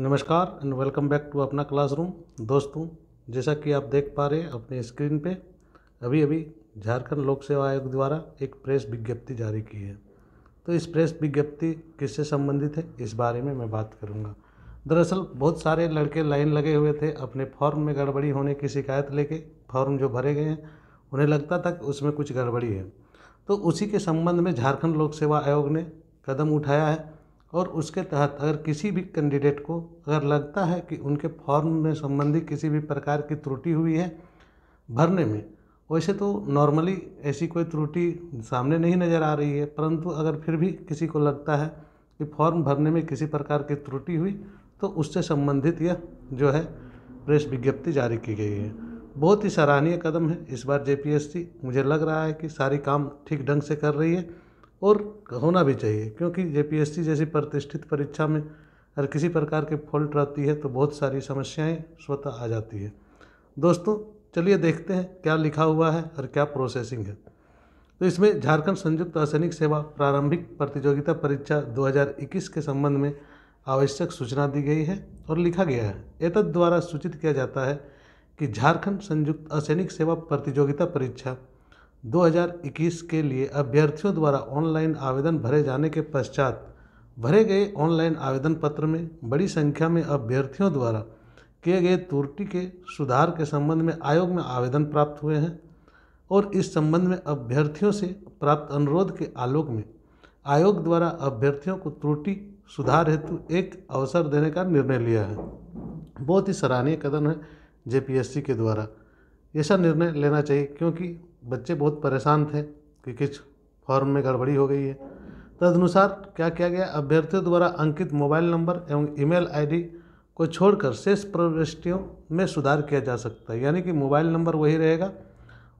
नमस्कार and welcome back to अपना classroom दोस्तों जैसा कि आप देख पा रहे हैं अपने स्क्रीन पे अभी अभी झारखंड लोक सेवा आयोग द्वारा एक प्रेस विज्ञप्ति जारी की है तो इस प्रेस विज्ञप्ति किससे संबंधित है इस बारे में मैं बात करूंगा दरअसल बहुत सारे लड़के लाइन लगे हुए थे अपने फॉर्म में गड़बड़ी होने की शिकायत लेके फॉर्म जो भरे गए हैं उन्हें लगता था कि उसमें कुछ गड़बड़ी है तो उसी के संबंध में झारखंड लोक सेवा आयोग ने कदम उठाया है और उसके तहत अगर किसी भी कैंडिडेट को अगर लगता है कि उनके फॉर्म में संबंधी किसी भी प्रकार की त्रुटि हुई है भरने में वैसे तो नॉर्मली ऐसी कोई त्रुटि सामने नहीं नज़र आ रही है परंतु अगर फिर भी किसी को लगता है कि फॉर्म भरने में किसी प्रकार की त्रुटि हुई तो उससे संबंधित यह जो है प्रेस विज्ञप्ति जारी की गई है बहुत ही सराहनीय कदम है इस बार जे मुझे लग रहा है कि सारी काम ठीक ढंग से कर रही है और होना भी चाहिए क्योंकि जे जैसी प्रतिष्ठित परीक्षा में अगर किसी प्रकार की फॉल्ट रहती है तो बहुत सारी समस्याएं स्वतः आ जाती है दोस्तों चलिए देखते हैं क्या लिखा हुआ है और क्या प्रोसेसिंग है तो इसमें झारखंड संयुक्त असैनिक सेवा प्रारंभिक प्रतियोगिता परीक्षा 2021 के संबंध में आवश्यक सूचना दी गई है और लिखा गया है एतद द्वारा सूचित किया जाता है कि झारखंड संयुक्त असैनिक सेवा प्रतियोगिता परीक्षा 2021 के लिए अभ्यर्थियों द्वारा ऑनलाइन आवेदन भरे जाने के पश्चात भरे गए ऑनलाइन आवेदन पत्र में बड़ी संख्या में अभ्यर्थियों द्वारा किए गए त्रुटि के सुधार के संबंध में आयोग में आवेदन प्राप्त हुए हैं और इस संबंध में अभ्यर्थियों से प्राप्त अनुरोध के आलोक में आयोग द्वारा अभ्यर्थियों को त्रुटि सुधार हेतु एक अवसर देने का निर्णय लिया है बहुत ही सराहनीय कदम है जेपीएससी के द्वारा ऐसा निर्णय लेना चाहिए क्योंकि बच्चे बहुत परेशान थे कि किस फॉर्म में गड़बड़ी हो गई है तदनुसार क्या किया गया अभ्यर्थियों द्वारा अंकित मोबाइल नंबर एवं ईमेल आईडी को छोड़कर शेष प्रविष्टियों में सुधार किया जा सकता है यानी कि मोबाइल नंबर वही रहेगा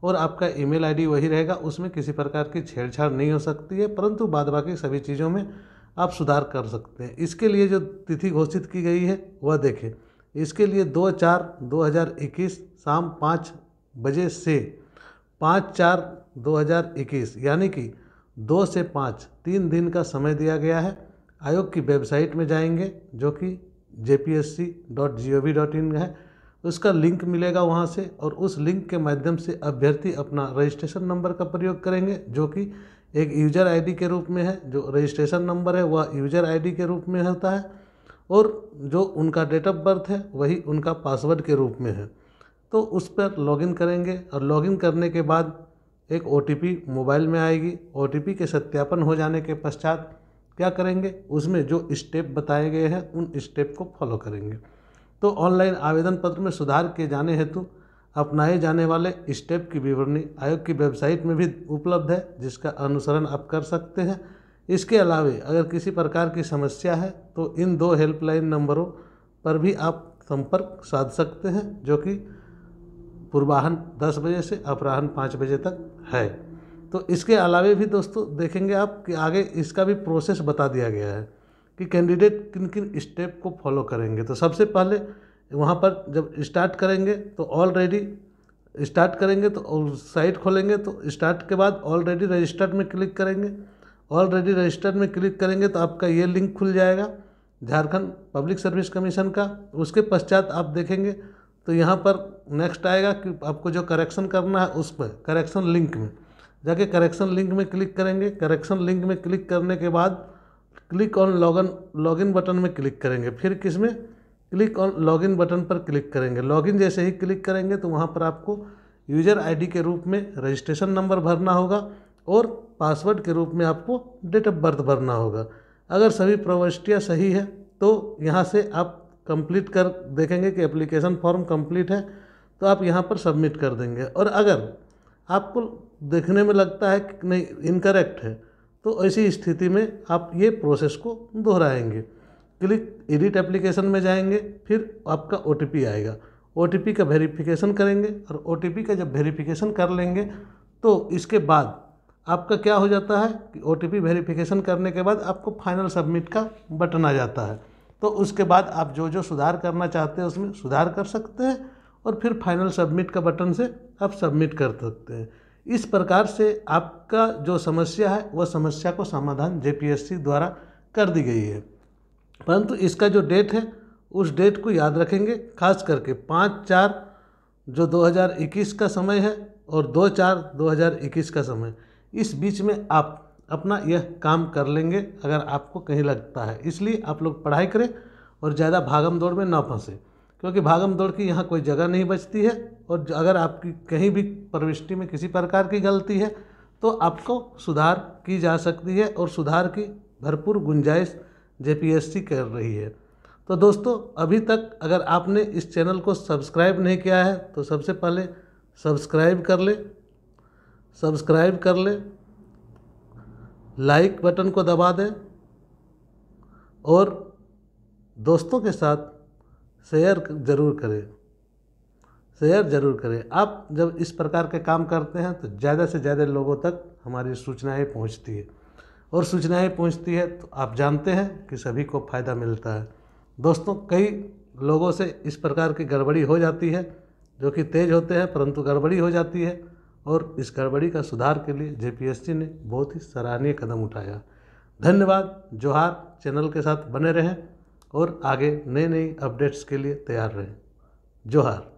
और आपका ईमेल आईडी वही रहेगा उसमें किसी प्रकार की छेड़छाड़ नहीं हो सकती है परंतु बाद बाकी सभी चीज़ों में आप सुधार कर सकते हैं इसके लिए जो तिथि घोषित की गई है वह देखें इसके लिए दो चार दो हज़ार इक्कीस शाम पाँच बजे से पाँच चार दो हज़ार इक्कीस यानी कि दो से पाँच तीन दिन का समय दिया गया है आयोग की वेबसाइट में जाएंगे जो कि इन है उसका लिंक मिलेगा वहाँ से और उस लिंक के माध्यम से अभ्यर्थी अपना रजिस्ट्रेशन नंबर का प्रयोग करेंगे जो कि एक यूजर आईडी के रूप में है जो रजिस्ट्रेशन नंबर है वह यूजर आईडी के रूप में होता है और जो उनका डेट ऑफ बर्थ है वही उनका पासवर्ड के रूप में है तो उस पर लॉगिन करेंगे और लॉगिन करने के बाद एक ओ मोबाइल में आएगी ओ के सत्यापन हो जाने के पश्चात क्या करेंगे उसमें जो स्टेप बताए गए हैं उन स्टेप को फॉलो करेंगे तो ऑनलाइन आवेदन पत्र में सुधार किए जाने हेतु अपनाए जाने वाले स्टेप की विवरणी आयोग की वेबसाइट में भी उपलब्ध है जिसका अनुसरण आप कर सकते हैं इसके अलावे अगर किसी प्रकार की समस्या है तो इन दो हेल्पलाइन नंबरों पर भी आप संपर्क साध सकते हैं जो कि पूर्वाहन 10 बजे से अपराहन 5 बजे तक है तो इसके अलावे भी दोस्तों देखेंगे आप कि आगे इसका भी प्रोसेस बता दिया गया है कि कैंडिडेट किन किन स्टेप को फॉलो करेंगे तो सबसे पहले वहाँ पर जब स्टार्ट करेंगे तो ऑलरेडी स्टार्ट करेंगे तो साइट खोलेंगे तो स्टार्ट के बाद ऑलरेडी रजिस्टर्ड में क्लिक करेंगे ऑलरेडी रजिस्टर्ड में क्लिक करेंगे तो आपका ये लिंक खुल जाएगा झारखंड पब्लिक सर्विस कमीशन का उसके पश्चात आप देखेंगे तो यहाँ पर नेक्स्ट आएगा कि आपको जो करेक्शन करना है उस पर करेक्शन लिंक में जाके करेक्शन लिंक में क्लिक करेंगे करेक्शन लिंक में क्लिक करने के बाद click on logon login button में क्लिक करेंगे फिर किस में क्लिक ऑन लॉगिन बटन पर क्लिक करेंगे लॉगिन जैसे ही क्लिक करेंगे तो वहाँ पर आपको यूजर आईडी के रूप में रजिस्ट्रेशन नंबर भरना होगा और पासवर्ड के रूप में आपको डेट ऑफ बर्थ भरना होगा अगर सभी प्रविष्टियाँ सही है तो यहाँ से आप कंप्लीट कर देखेंगे कि एप्लीकेशन फॉर्म कंप्लीट है तो आप यहाँ पर सबमिट कर देंगे और अगर आपको देखने में लगता है कि नहीं इनकरेक्ट है तो ऐसी स्थिति में आप ये प्रोसेस को दोहराएंगे क्लिक एडिट एप्लीकेशन में जाएंगे फिर आपका ओ आएगा ओ का वेरिफिकेशन करेंगे और ओ का जब वेरिफिकेशन कर लेंगे तो इसके बाद आपका क्या हो जाता है कि ओ वेरिफिकेशन करने के बाद आपको फाइनल सबमिट का बटन आ जाता है तो उसके बाद आप जो जो सुधार करना चाहते हैं उसमें सुधार कर सकते हैं और फिर फाइनल सबमिट का बटन से आप सबमिट कर सकते हैं इस प्रकार से आपका जो समस्या है वह समस्या को समाधान जे द्वारा कर दी गई है परंतु इसका जो डेट है उस डेट को याद रखेंगे खास करके पाँच चार जो 2021 का समय है और दो चार 2021 का समय इस बीच में आप अपना यह काम कर लेंगे अगर आपको कहीं लगता है इसलिए आप लोग पढ़ाई करें और ज़्यादा भागम दौड़ में ना फंसे क्योंकि भागम दौड़ की यहाँ कोई जगह नहीं बचती है और अगर आपकी कहीं भी प्रविष्टि में किसी प्रकार की गलती है तो आपको सुधार की जा सकती है और सुधार की भरपूर गुंजाइश जे कर रही है तो दोस्तों अभी तक अगर आपने इस चैनल को सब्सक्राइब नहीं किया है तो सबसे पहले सब्सक्राइब कर लें सब्सक्राइब कर लें लाइक बटन को दबा दें और दोस्तों के साथ शेयर ज़रूर करें शेयर ज़रूर करें आप जब इस प्रकार के काम करते हैं तो ज़्यादा से ज़्यादा लोगों तक हमारी सूचनाएं पहुंचती है और सूचनाएं पहुंचती है तो आप जानते हैं कि सभी को फ़ायदा मिलता है दोस्तों कई लोगों से इस प्रकार की गड़बड़ी हो जाती है जो कि तेज़ होते हैं परंतु गड़बड़ी हो जाती है और इस गड़बड़ी का सुधार के लिए जे ने बहुत ही सराहनीय कदम उठाया धन्यवाद जोहार चैनल के साथ बने रहें और आगे नए नए अपडेट्स के लिए तैयार रहें जोहार